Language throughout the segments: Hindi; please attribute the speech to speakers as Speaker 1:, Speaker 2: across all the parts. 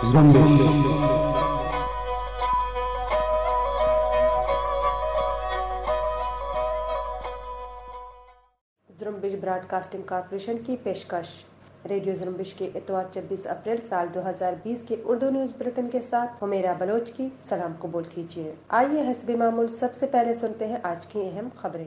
Speaker 1: जुर्मबिश ब्रॉडकास्टिंग कॉरपोरेशन की पेशकश रेडियो जुम्बिश के इतवार 26 अप्रैल साल 2020 के उर्दू न्यूज बुलेटिन के साथ हुमेरा बलोच की सलाम कबूल कीजिए आइए हसबी मामूल सबसे पहले सुनते हैं आज की अहम खबरें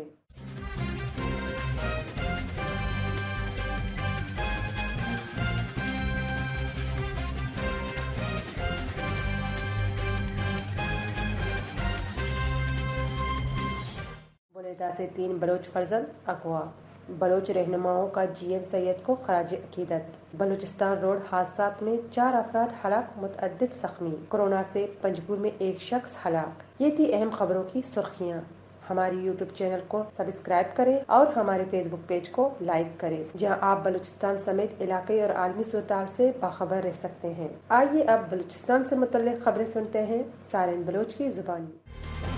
Speaker 1: अलविदा से तीन बलोच फर्जंद अगवा बलोच रहनुमाओं का जी एम सैयद को खराज अकीदत बलूचिस्तान रोड हादसा में चार अफराद हलाक मुतद जख्मी कोरोना से पंजगुर में एक शख्स हलाक ये थी अहम खबरों की सुर्खियाँ हमारे यूट्यूब चैनल को सब्सक्राइब करें और हमारे फेसबुक पेज को लाइक करे जहाँ आप बलूचिस्तान समेत इलाके और आलमी सूरताल ऐसी बाखबर रह सकते हैं आइए आप बलोचिस्तान ऐसी मुतल खबरें सुनते हैं सारे बलोच की जुबानी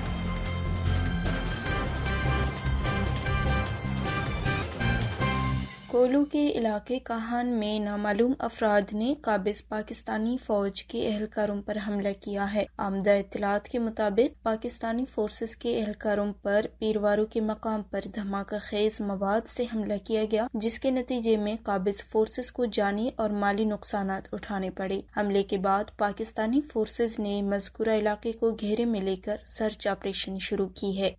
Speaker 2: कोलू के इलाके काहान में नामालूम अफराद ने काबिज पाकिस्तानी फौज के एहलकारों पर हमला किया है आमदा इतलात के मुताबिक पाकिस्तानी फोर्सेस के एहलकारों पर पीरवारों के मकाम पर धमाका खेज मवाद से हमला किया गया जिसके नतीजे में काबिज फोर्सेस को जानी और माली नुकसान उठाने पड़े हमले के बाद पाकिस्तानी फोर्सेज ने मजकूरा इलाके को घेरे में लेकर सर्च ऑपरेशन शुरू की है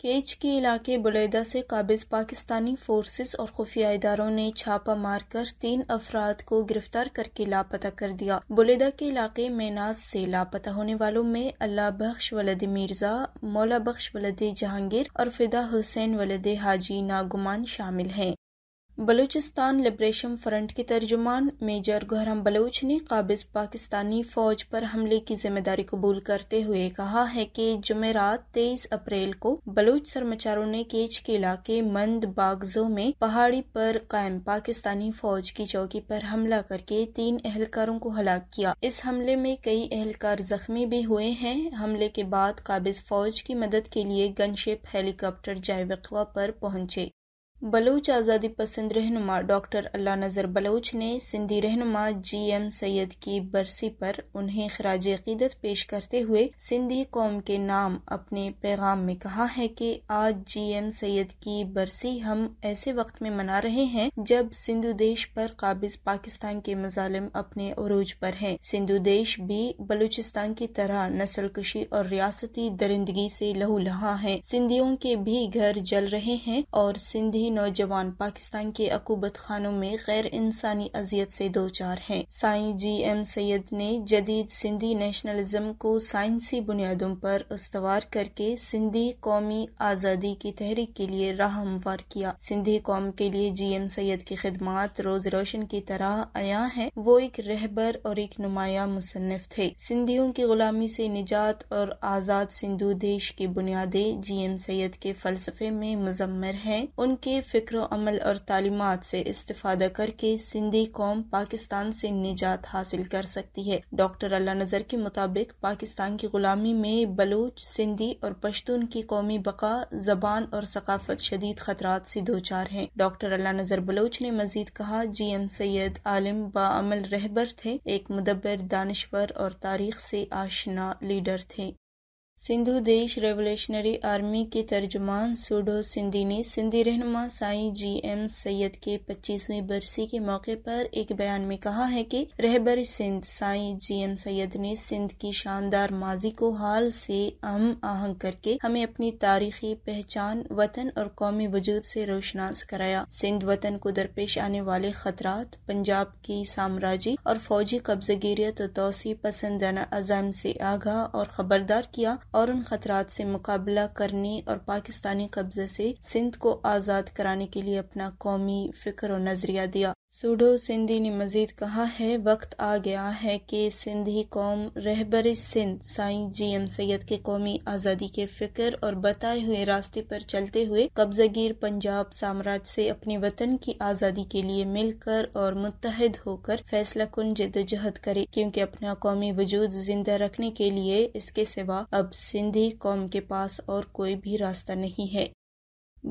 Speaker 2: केच के इलाके बुलेदा से काबिज पाकिस्तानी फोर्सेस और खुफिया इदारों ने छापा मारकर तीन अफराद को गिरफ्तार करके लापता कर दिया बुलेदा के इलाके मेनाज से लापता होने वालों में अल्लाह बख्श वलद मिर्जा मौला बख्श वलद जहांगीर और फिदा हुसैन वलद हाजी नागुमान शामिल हैं बलूचिस्तान लिब्रेशन फ्रंट के तर्जुमान मेजर गोहरम बलूच ने काबिज पाकिस्तानी फौज पर हमले की जिम्मेदारी कबूल करते हुए कहा है कि जुमेरात तेईस अप्रैल को बलूच सरमाचारों ने केच के इलाके मंद बागजों में पहाड़ी पर कायम पाकिस्तानी फौज की चौकी पर हमला करके तीन एहलकारों को हलाक किया इस हमले में कई एहलकार जख्मी भी हुए हैं हमले के बाद काबिज फौज की मदद के लिए गनशिप हेलीकॉप्टर जायवकवा पर पहुंचे बलूच आज़ादी पसंद रहनुमा डॉक्टर अल्ला नज़र बलूच ने सिंधी रहनुमा जी एम सैयद की बरसी पर उन्हें खराज अकीदत पेश करते हुए सिंधी कौम के नाम अपने पैगाम में कहा है कि आज जी एम सैयद की बरसी हम ऐसे वक्त में मना रहे हैं जब सिंधु देश पर काबिज पाकिस्तान के मजालिम अपने अरूज पर हैं सिंधु देश भी बलूचिस्तान की तरह नस्ल कशी और रियासती दरिंदगी से लहू लहा है सिंधियों के भी घर जल रहे हैं और सिंधी नौजवान पाकिस्तान के अकूबत खानों में गैर इंसानी अजियत से दो चार है साई जी एम सैयद ने जदीद सिंधी नेशनलिज्म को साइंसी बुनियादों पर उसवार करके सिंधी कौमी आज़ादी की तहरीक के लिए राह हमवार किया सिंधी कौम के लिए जी एम सैयद की खिदमत रोज रोशन की तरह आया है वो एक रहबर और एक नुमाया मुसनफ थे सिंधियों की गुलामी से निजात और आज़ाद सिंधु देश की बुनियादे जी एम सैयद के फलसफे में मजम्मर है उनके के फ़िक्र अमल और तालीमत से इस्तादा करके सिंधी कौम पाकिस्तान से निजात हासिल कर सकती है डॉक्टर अल्लाह नज़र के मुताबिक पाकिस्तान की गुलामी में बलोच सिंधी और पश्तून की कौमी बका जबान और सकाफत शदीद खतरा से दो चार है डॉक्टर अल्लाह नज़र बलोच ने मजीद कहा जी एम सैयद आलिम बामल रहबर थे एक मुदबर दानश्वर और तारीख से आशना लीडर थे सिंधु देश रेवोल्यूशनरी आर्मी के तर्जमान सूडो सिंधी ने सिंधी रहनमा साई जी एम सैयद के 25वीं बरसी के मौके पर एक बयान में कहा है कि रहबर सिंध साई जी एम सैयद ने सिंध की शानदार माजी को हाल से अहम आहंग करके हमें अपनी तारीखी पहचान वतन और कौमी वजूद से रोशनास कराया सिंध वतन को दरपेश आने वाले खतरात पंजाब की साम्राज्य और फौजी कब्जगिरियत और तोसी पसंदाना अजाम से आगाह और खबरदार किया और उन खतरात से मुकाबला करने और पाकिस्तानी कब्जे से सिंध को आज़ाद कराने के लिए अपना कौमी फ़िक्र और नज़रिया दिया सूडो सिंधी ने मज़ीद कहा है वक्त आ गया है कि सिंधी कौम रहबर सिंध साई जी एम सैद के कौमी आज़ादी के फ़िक्र और बताए हुए रास्ते पर चलते हुए कब्जगीर पंजाब साम्राज्य से अपने वतन की आज़ादी के लिए मिलकर और मुतहद होकर फैसला कन जदोजहद करे क्योंकि अपना कौमी वजूद जिंदा रखने के लिए इसके सिवा अब सिंधी कौम के पास और कोई भी रास्ता नहीं है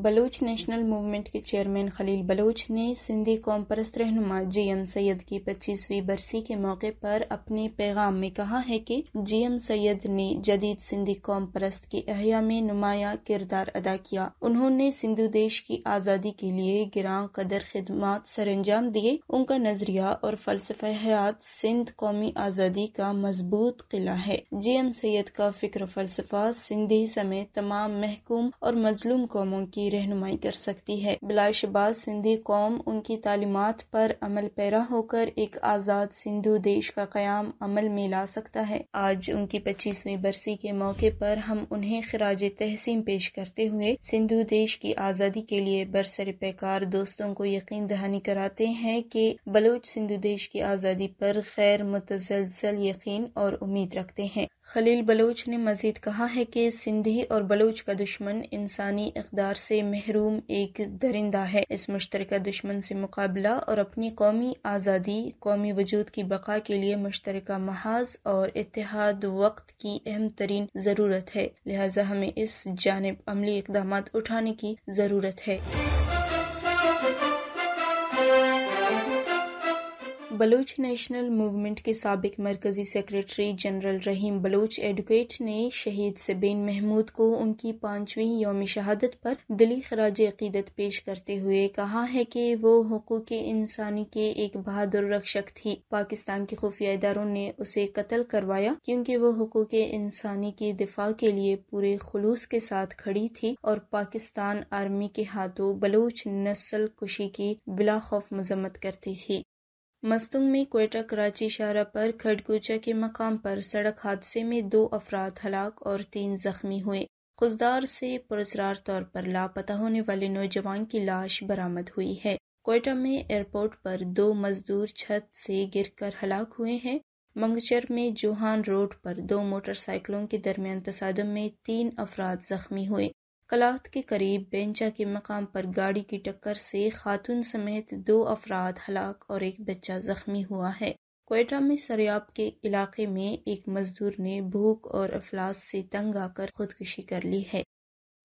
Speaker 2: बलोच नेशनल मूवमेंट के चेयरमैन खलील बलोच ने सिंधी कौम परस्त रहनुमा जी एम सैद की पच्चीसवीं बरसी के मौके पर अपने पैगाम में कहा है कि जी एम सैद ने जदीद सिंधी कौम परस्त की अहिया में नुमाया किरदार अदा किया उन्होंने सिंधु देश की आज़ादी के लिए गिरां कदर खदमात अंजाम दिए उनका नजरिया और फलसफा हयात सिंध कौमी आज़ादी का मजबूत किला है जी एम सैद का फिक्र फलसफा सिंधी समेत तमाम महकूम और मजलूम कौमों की की रहनुमाई कर सकती है बिलाशबाज सिंधी कौम उनकी तालीमत पर अमल पैरा होकर एक आज़ाद सिंधु देश का क्याम अमल में ला सकता है आज उनकी पच्चीसवीं बरसी के मौके पर हम उन्हें खराज तहसीम पेश करते हुए सिंधु देश की आज़ादी के लिए बरसर पैकार दोस्तों को यकीन दहानी कराते हैं कि बलोच सिंधु देश की आज़ादी पर खैर मुतजल यकीन और उम्मीद रखते हैं खलील बलोच ने मजीद कहा है कि सिंधी और बलोच का दुश्मन इंसानी इकदार से महरूम एक दरिंदा है इस मुश्तर दुश्मन से मुकाबला और अपनी कौमी आज़ादी कौमी वजूद की बका के लिए मुश्तर महाज और इतिहाद वक्त की अहम तरीन ज़रूरत है लिहाजा हमें इस जानब अमली इकदाम उठाने की ज़रूरत है बलूच नेशनल मूवमेंट के सबक मरकज़ी secretary general Rahim Baloch advocate ने शहीद सबीन महमूद को उनकी पाँचवीं योम शहादत पर दिली खराज अकीदत पेश करते हुए कहा है कि वो हकूक़ इंसानी के एक बहादुर रक्षक थी पाकिस्तान के खुफिया इदारों ने उसे कत्ल करवाया क्योंकि वो हकूक़ इंसानी के दिफा के लिए पूरे खलूस के साथ खड़ी थी और पाकिस्तान आर्मी के हाथों बलूच नस्ल कुशी की बिलाखौफ मजम्मत करती थी मस्तुंग में कोयटा कराची शाहरा पर खडगुचा के मकाम पर सड़क हादसे में दो अफराद हलाक और तीन जख्मी हुए खुजदार से पुरजरार तौर पर लापता होने वाले नौजवान की लाश बरामद हुई है कोयटा में एयरपोर्ट पर दो मजदूर छत से गिरकर हलाक हुए हैं मंगचर में जोहान रोड पर दो मोटरसाइकिलों के दरमियान तसादम में तीन अफराद जख्मी हुए कलाथ के करीब बेंचा के मकाम पर गाड़ी की टक्कर से खातून समेत दो अफराद हलाक और एक बच्चा जख्मी हुआ है कोयटा में सरयाब के इलाके में एक मजदूर ने भूख और अफलास से तंग आकर खुदकुशी कर ली है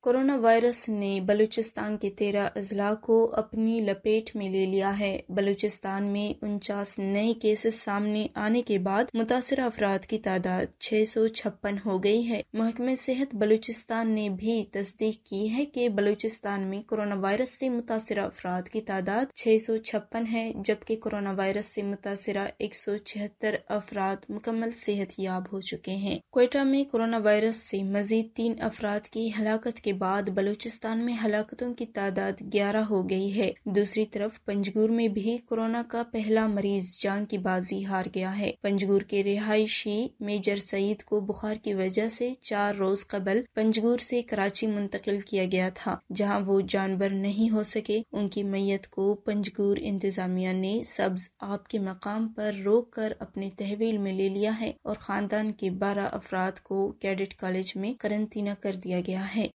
Speaker 2: कोरोना वायरस ने बलूचिस्तान के तेरह अजला को अपनी लपेट में ले लिया है बलूचिस्तान में उनचास नए केसेस सामने आने के बाद मुतासर अफराद की तादाद छह सौ छप्पन हो गई है महकमे सेहत बलूचिस्तान ने भी तस्दीक की है कि बलूचिस्तान में कोरोना वायरस से मुतासर अफराद की तादाद छह सौ छप्पन है जबकि कोरोना वायरस से मुतासर एक सौ छिहत्तर अफराद मुकम्मल सेहत याब हो चुके हैं कोयटा में कोरोना वायरस से मजीद तीन अफराद की हलाकत के बाद बलूचिस्तान में हलाकतों की तादाद ग्यारह हो गई है दूसरी तरफ पंजगुर में भी कोरोना का पहला मरीज जान की बाजी हार गया है पंजगुर के रिहायशी मेजर सईद को बुखार की वजह से चार रोज कबल पंजगुर से कराची मुंतकिल किया गया था जहां वो जानवर नहीं हो सके उनकी मैयत को पंजगुर इंतजामिया ने सब्ज आपके मकाम पर रोक कर अपने तहवील में ले लिया है और खानदान के बारह अफराद को कैडेट कॉलेज में करंतना कर दिया गया है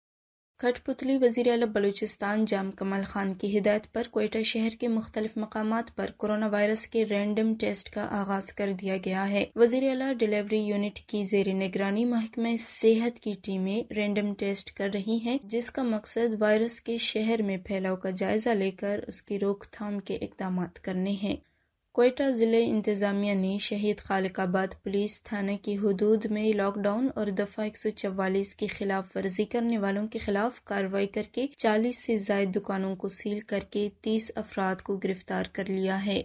Speaker 2: कठपुतली वजीर अल बलूचिस्तान जाम कमल खान की हिदायत पर कोयटा शहर के मुख्तलिफ मकाम पर कोरोना वायरस के रैंडम टेस्ट का आगाज कर दिया गया है वजीर अला डिलीवरी यूनिट की जेर निगरानी महकमे सेहत की टीमें रैंडम टेस्ट कर रही हैं जिसका मकसद वायरस के शहर में फैलाव का जायजा लेकर उसकी रोकथाम के इकदाम करने हैं कोयटा जिले इंतजामिया ने शहीद खालिकाबाद पुलिस थाना की हदूद में लॉकडाउन और दफा एक सौ चवालीस की खिलाफ वर्जी करने वालों के खिलाफ कार्रवाई करके चालीस से जायद दुकानों को सील करके तीस अफराद को गिरफ्तार कर लिया है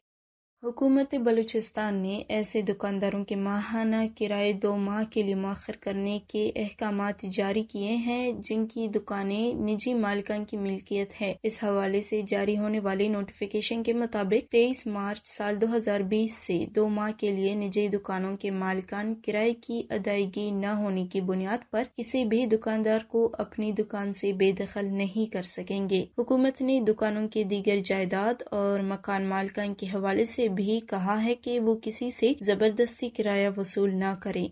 Speaker 2: हुकूमत बलूचिस्तान ने ऐसे दुकानदारों के माहाना किराए दो माह के लिए मौखर करने के अहकाम जारी किए हैं जिनकी दुकानें निजी मालिकान की मिल्कियत है इस हवाले से जारी होने वाली नोटिफिकेशन के मुताबिक तेईस मार्च साल 2020 से दो माह के लिए निजी दुकानों के मालिकान किराए की अदायगी न होने की बुनियाद पर किसी भी दुकानदार को अपनी दुकान से बेदखल नहीं कर सकेंगे हुकूमत ने दुकानों के दीगर जायदाद और मकान मालिकान के हवाले से भी कहा है कि वो किसी से जबरदस्ती किराया वसूल ना करें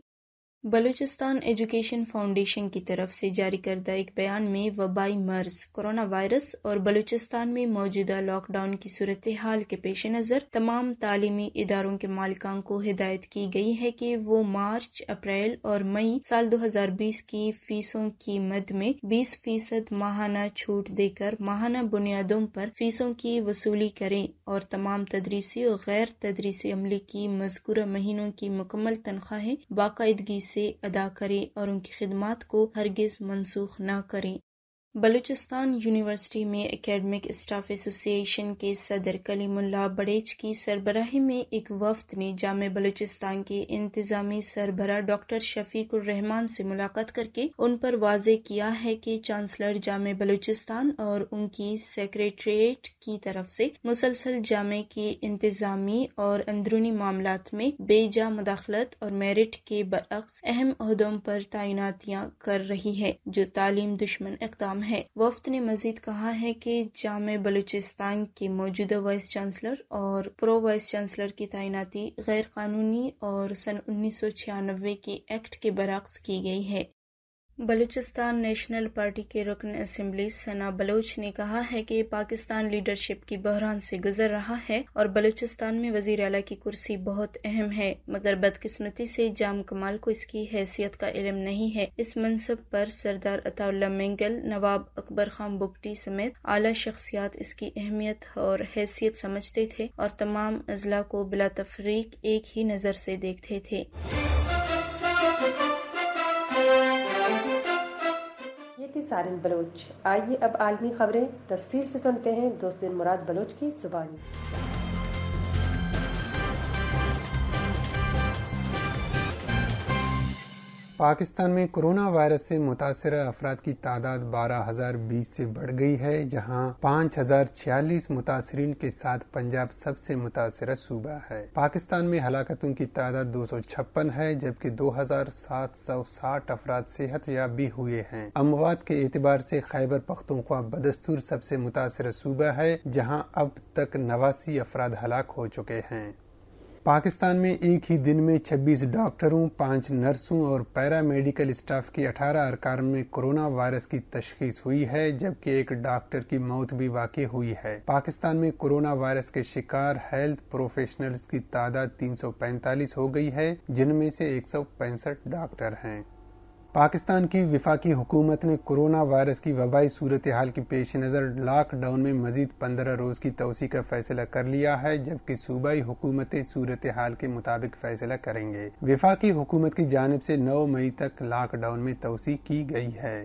Speaker 2: बलूचिस्तान एजुकेशन फाउंडेशन की तरफ से जारी करदा एक बयान में वबाई मर्ज कोरोना वायरस और बलूचिस्तान में मौजूदा लॉकडाउन की सूरत हाल के पेश नज़र तमाम तालीमी इदारों के मालिकान को हिदायत की गई है कि वो मार्च अप्रैल और मई साल दो हजार बीस की फीसों की मद में बीस फीसद माहाना छूट देकर माहाना बुनियादों पर फीसों की वसूली करें और तमाम तदरीसी और गैर तदरीसी अमले की मजकूर महीनों की मुकम्मल तनख्वाहें बाकायदगी से अदा करें और उनकी खिदमत को हरगिज़ मनसूख न करें बलूचिस्तान यूनिवर्सिटी में एकेडमिक स्टाफ एसोसिएशन के सदर कलीमुल्ला बड़ेच की सरबराही में एक वफ्त ने जाम बलूचिस्तान के इंतजामी सरबरा डॉक्टर शफीकुररहमान से मुलाकात करके उन पर वाजे किया है कि चांसलर जाम बलूचिस्तान और उनकी सेक्रेटरीट की तरफ से मुसलसल जामे के इंतजामी और अंदरूनी मामला में बेजा मुदाखलत और मेरिट के बरक्स अहम अहदों पर तैनातियाँ कर रही है जो तालीम दुश्मन इकदाम नाम है वफ्त ने मजीद कहा है कि जाम बलूचिस्तान के मौजूदा वाइस चांसलर और प्रो वाइस चांसलर की तैनाती गैर कानूनी और सन उन्नीस सौ छियानवे के एक्ट के बरक्स की गई है बलूचिस्तान नेशनल पार्टी के रुकन असम्बली सना बलोच ने कहा है कि पाकिस्तान लीडरशिप की बहरान से गुजर रहा है और बलूचिस्तान में वजीर अला की कुर्सी बहुत अहम है मगर बदकिस्मती से जाम कमाल को इसकी हैसियत का इलम नहीं है इस मनसब पर सरदार अताउल्ला मेंगल नवाब अकबर खान बुगटी समेत आला शख्सियात इसकी अहमियत और हैसियत समझते थे और तमाम अजला को बिला तफरीक एक ही नज़र से देखते थे थी सारिन बलोच आइए अब आलमी
Speaker 1: खबरें तफसील से सुनते हैं दोस्त मुराद बलोच की जुबानी
Speaker 3: पाकिस्तान में कोरोना वायरस से मुतासर अफराद की तादाद बारह हजार बीस से बढ़ गई है जहां पाँच हजार छियालीस मुतासरीन के साथ पंजाब सबसे मुतासर सूबा है पाकिस्तान में हलाकतों की तादाद दो सौ छप्पन है जबकि दो हजार सात सौ साठ अफराद सेहत याब भी हुए हैं अमवात के एतबार से खैबर पख्तूनख्वा बदस्तूर सबसे मुतासर सूबा है जहाँ अब तक नवासी अफराद हलाक हो चुके हैं पाकिस्तान में एक ही दिन में 26 डॉक्टरों पांच नर्सों और पैरा मेडिकल स्टाफ की 18 अरकार में कोरोना वायरस की तशखीस हुई है जबकि एक डॉक्टर की मौत भी वाकई हुई है पाकिस्तान में कोरोना वायरस के शिकार हेल्थ प्रोफेशनल्स की तादाद 345 हो गई है जिनमें से एक डॉक्टर हैं पाकिस्तान की विफाकी हुकूमत ने कोरोना वायरस की वबाई सूरत हाल की पेश नज़र लॉकडाउन में मजीद पंद्रह रोज़ की तोसी का फैसला कर लिया है जबकि सूबाई हुकूमतें सूरत हाल के मुताबिक फैसला करेंगे विफाकी हुकूमत की जानब से नौ मई तक लॉकडाउन में तोसी की गई है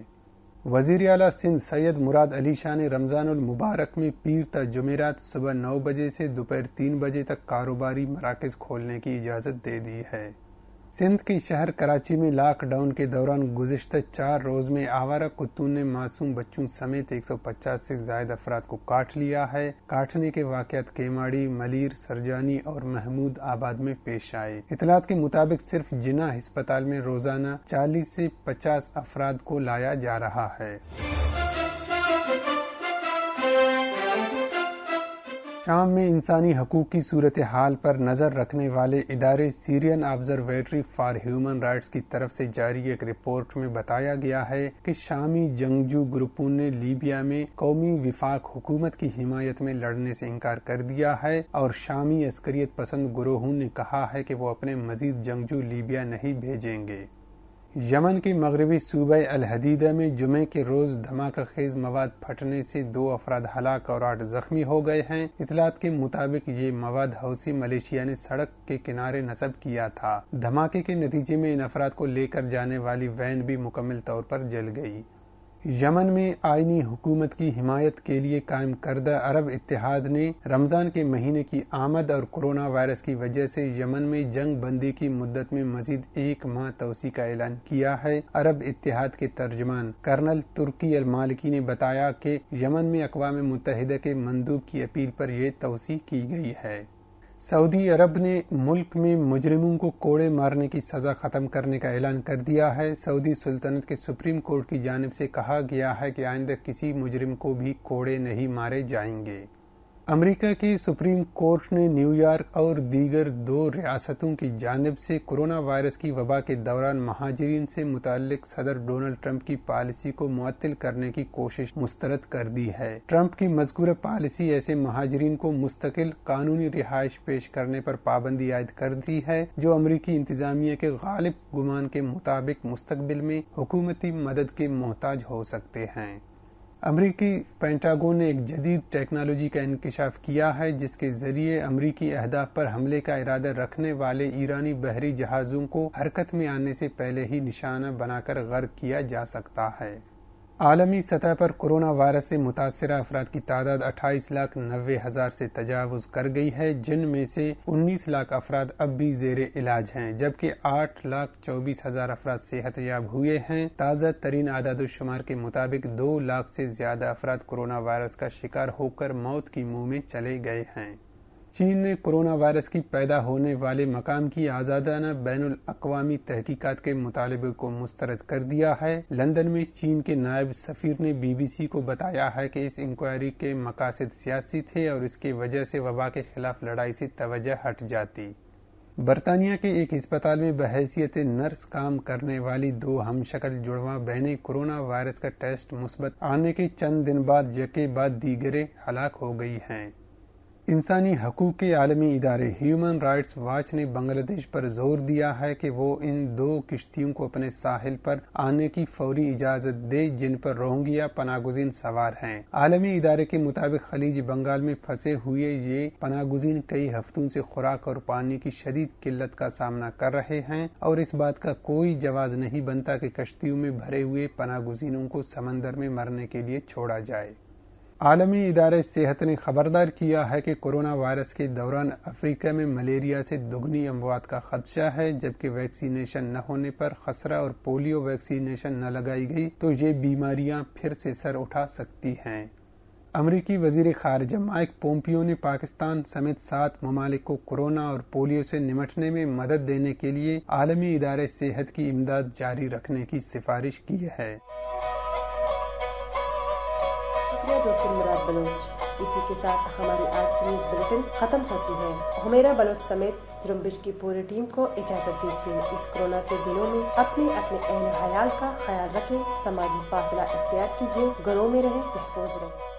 Speaker 3: वजीर अला सिंध सैयद मुराद अली शाह ने रमज़ानमबारक में पीर त जुमेरात सुबह नौ बजे से दोपहर तीन बजे तक कारोबारी मराकज़ खोलने की इजाज़त दे दी है सिंध के शहर कराची में लॉकडाउन के दौरान गुजशत चार रोज में आवारा कुत्तों ने मासूम बच्चों समेत 150 से जायद अफराद को काट लिया है काटने के वाकत केमाड़ी मलिर सरजानी और महमूद आबाद में पेश आए इतलात के मुताबिक सिर्फ जिना अस्पताल में रोजाना 40 से 50 अफराद को लाया जा रहा है शाम में इंसानी हकूक़ की सूरत हाल पर नज़र रखने वाले इदारे Syrian observatory for human rights की तरफ से जारी एक रिपोर्ट में बताया गया है कि शामी जंगजू ग्रुपों ने लीबिया में कौमी विफाक हुकूमत की हिमायत में लड़ने से इनकार कर दिया है और शामी अस्करियत पसंद ग्रोहों ने कहा है कि वो अपने मजीद जंगजू लीबिया नहीं भेजेंगे यमन के मगरबी सूबे अलहदीदा में जुमे के रोज धमाका खेज मवाद फटने से दो अफराद हलाक और आठ जख्मी हो गए हैं इतलात के मुताबिक ये मवाद हौसी मलेशिया ने सड़क के किनारे नसब किया था धमाके के नतीजे में इन अफराद को लेकर जाने वाली वैन भी मुकम्मल तौर पर जल गई यमन में आइनी हुकूमत की हिमायत के लिए कायम करदा अरब इतिहाद ने रमजान के महीने की आमद और कोरोना वायरस की वजह से यमन में जंग बंदी की मुद्दत में मजीद एक माह तोसी का ऐलान किया है अरब इतिहाद के तर्जमान कर्नल तुर्की अल मालिकी ने बताया कि यमन में अकवा मुतहदा के मंदूब की अपील पर यह तोसी की गई है सऊदी अरब ने मुल्क में मुजरिमों को कोड़े मारने की सज़ा ख़त्म करने का ऐलान कर दिया है सऊदी सुल्तनत के सुप्रीम कोर्ट की जानब से कहा गया है कि आइंदा किसी मुजरिम को भी कोड़े नहीं मारे जाएंगे अमेरिका की सुप्रीम कोर्ट ने न्यूयॉर्क और दीगर दो रियासतों की जानब से कोरोना वायरस की वबा के दौरान महाजरीन से मुतक सदर डोनाल्ड ट्रंप की पॉलिसी को मुअत्ल करने की कोशिश मुस्तरद कर दी है ट्रंप की मजकूर पॉलिसी ऐसे महाजरीन को मुस्तकिल कानूनी रिहाइश पेश करने पर पाबंदी आयद कर दी है जो अमरीकी इंतजामिया के गालिब गुमान के मुताबिक मुस्तबिल में हुकूमती मदद के मोहताज हो सकते हैं अमरीकी पेंटागो ने एक जदीद टेक्नोलॉजी का इंकशाफ किया है जिसके जरिए अमरीकी अहदाफ पर हमले का इरादा रखने वाले ईरानी बहरी जहाज़ों को हरकत में आने से पहले ही निशाना बनाकर गर्क किया जा सकता है आलमी सतह पर कोरोना वायरस से मुतासर अफराद की तादाद अट्ठाईस लाख नबे हज़ार से तजावज़ कर गई है जिनमें से उन्नीस लाख अफराद अब भी जेर इलाज हैं जबकि आठ लाख चौबीस हज़ार अफराद सेहतयाब हुए हैं ताज़ा तरीन आदादोशुमार के मुताबिक दो लाख से ज़्यादा अफराद कोरोना वायरस का शिकार होकर मौत की मुँह में चले गए हैं चीन ने कोरोना वायरस की पैदा होने वाले मकाम की आज़ादाना बैन अवी तहकीकत के मुतालबे को मुस्तरद कर दिया है लंदन में चीन के नायब सफ़ीर ने बीबीसी को बताया है कि इस इंक्वायरी के मकासद सियासी थे और इसकी वजह से वबा के खिलाफ लड़ाई से तवजह हट जाती बरतानिया के एक अस्पताल में बहसीत नर्स काम करने वाली दो हम शक्ल जुड़वा बहनें कोरोना वायरस का टेस्ट मुस्बत आने के चंद दिन बाद जके बाद दीगरे हलाक हो गई हैं इंसानी हकूक़ के आलमी इदारे ह्यूमन राइट्स वॉच ने बांग्लादेश पर जोर दिया है कि वो इन दो किश्तियों को अपने साहिल पर आने की फौरी इजाज़त दे जिन पर रोहिंग्या पनागुजीन सवार हैं आलमी इदारे के मुताबिक खलीज बंगाल में फंसे हुए ये पनागुजीन कई हफ्तों से खुराक और पानी की शदीद किल्लत का सामना कर रहे हैं और इस बात का कोई जवाब नहीं बनता की कश्तियों में भरे हुए पनागुजीनों को समंदर में मरने के लिए छोड़ा जाए आलमी इदारे सेहत ने खबरदार किया है कि कोरोना वायरस के दौरान अफ्रीका में मलेरिया से दुगनी अमवात का खदशा है जबकि वैक्सीनेशन न होने पर खसरा और पोलियो वैक्सीनेशन न लगाई गई तो ये बीमारियां फिर से सर उठा सकती हैं अमरीकी वजीर खारजा माइक पोम्पियो ने पाकिस्तान समेत सात ममालिक को कोरोना और पोलियो से निमटने में मदद देने के लिए आलमी इदारे सेहत की इमदाद जारी रखने की सिफारिश की है
Speaker 1: दोस्तों मुराद बलोच इसी के साथ हमारी आज की न्यूज बुलेटिन खत्म होती है हमेरा बलोच समेत जुम्बिश की पूरी टीम को इजाजत दीजिए इस कोरोना के दिनों में अपने अपने अहल हयाल का ख्याल रखें समाजी फासला इख्तियार कीजिए घरों में रहें महफूज रहें